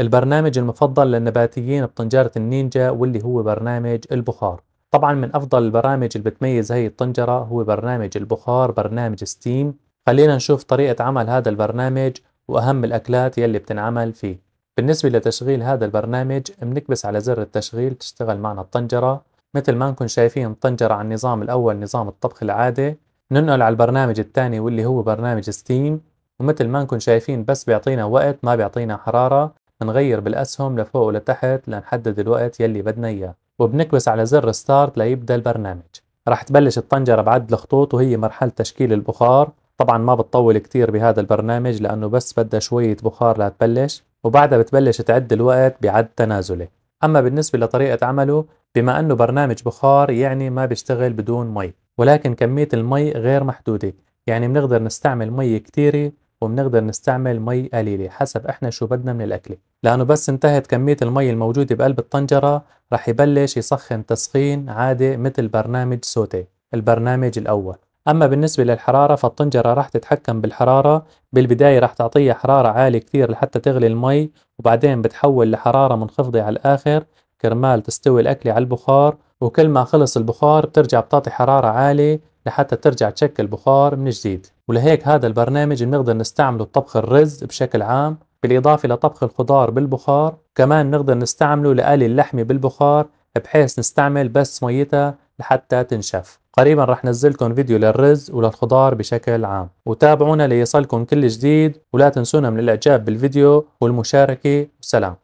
البرنامج المفضل للنباتيين بطنجرة النينجا واللي هو برنامج البخار طبعا من أفضل البرامج اللي بتميز هي الطنجرة هو برنامج البخار برنامج ستيم خلينا نشوف طريقة عمل هذا البرنامج وأهم الأكلات يلي بتنعمل فيه بالنسبة لتشغيل هذا البرنامج بنكبس على زر التشغيل تشتغل معنا الطنجرة مثل ما نكون شايفين الطنجرة على النظام الأول نظام الطبخ العادي ننقل على البرنامج الثاني واللي هو برنامج ستيم ومثل ما نكون شايفين بس بيعطينا وقت ما بيعطينا حرارة بنغير بالاسهم لفوق ولتحت لنحدد الوقت يلي بدنا اياه وبنكبس على زر ستارت ليبدا البرنامج رح تبلش الطنجره بعد الخطوط وهي مرحله تشكيل البخار طبعا ما بتطول كتير بهذا البرنامج لانه بس بدها شويه بخار لتبلش وبعدها بتبلش تعد الوقت بعد تنازلي اما بالنسبه لطريقه عمله بما انه برنامج بخار يعني ما بيشتغل بدون مي ولكن كميه المي غير محدوده يعني بنقدر نستعمل مي كتيره وبنقدر نستعمل مي قليله حسب احنا شو بدنا من الاكله لأنه بس انتهت كمية المي الموجودة بقلب الطنجرة رح يبلش يسخن تسخين عادي مثل برنامج سوتي البرنامج الأول أما بالنسبة للحرارة فالطنجرة راح تتحكم بالحرارة بالبداية راح تعطيها حرارة عالية كثير لحتى تغلي المي وبعدين بتحول لحرارة منخفضة على الآخر كرمال تستوي الأكلة على البخار وكل ما خلص البخار بترجع بتعطي حرارة عالية لحتى ترجع تشكل بخار من جديد ولهيك هذا البرنامج بنقدر نستعمله بطبخ الرز بشكل عام بالإضافة لطبخ الخضار بالبخار كمان نقدر نستعمله لقلي اللحمة بالبخار بحيث نستعمل بس ميتها لحتى تنشف قريبا رح نزلكم فيديو للرز وللخضار بشكل عام وتابعونا ليصلكم كل جديد ولا تنسونا من الإعجاب بالفيديو والمشاركة وسلام